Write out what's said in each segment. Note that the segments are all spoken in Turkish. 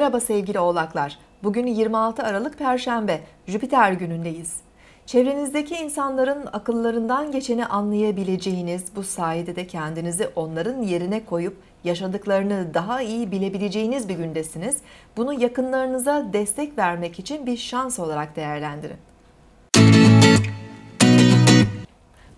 Merhaba sevgili oğlaklar. Bugün 26 Aralık Perşembe, Jüpiter günündeyiz. Çevrenizdeki insanların akıllarından geçeni anlayabileceğiniz, bu sayede de kendinizi onların yerine koyup yaşadıklarını daha iyi bilebileceğiniz bir gündesiniz. Bunu yakınlarınıza destek vermek için bir şans olarak değerlendirin.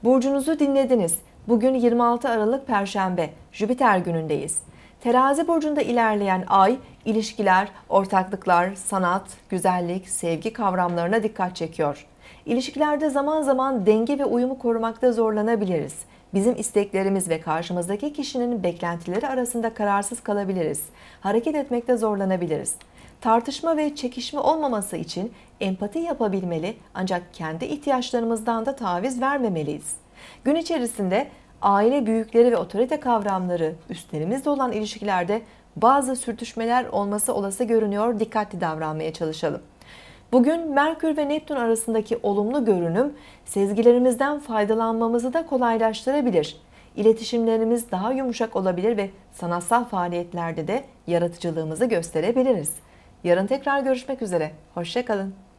Burcunuzu dinlediniz. Bugün 26 Aralık Perşembe, Jüpiter günündeyiz. Terazi burcunda ilerleyen ay ilişkiler, ortaklıklar, sanat, güzellik, sevgi kavramlarına dikkat çekiyor. İlişkilerde zaman zaman denge ve uyumu korumakta zorlanabiliriz. Bizim isteklerimiz ve karşımızdaki kişinin beklentileri arasında kararsız kalabiliriz. Hareket etmekte zorlanabiliriz. Tartışma ve çekişme olmaması için empati yapabilmeli ancak kendi ihtiyaçlarımızdan da taviz vermemeliyiz. Gün içerisinde aile büyükleri ve otorite kavramları üstlerimizde olan ilişkilerde bazı sürtüşmeler olması olası görünüyor. Dikkatli davranmaya çalışalım. Bugün Merkür ve Neptün arasındaki olumlu görünüm sezgilerimizden faydalanmamızı da kolaylaştırabilir. İletişimlerimiz daha yumuşak olabilir ve sanatsal faaliyetlerde de yaratıcılığımızı gösterebiliriz. Yarın tekrar görüşmek üzere. Hoşçakalın.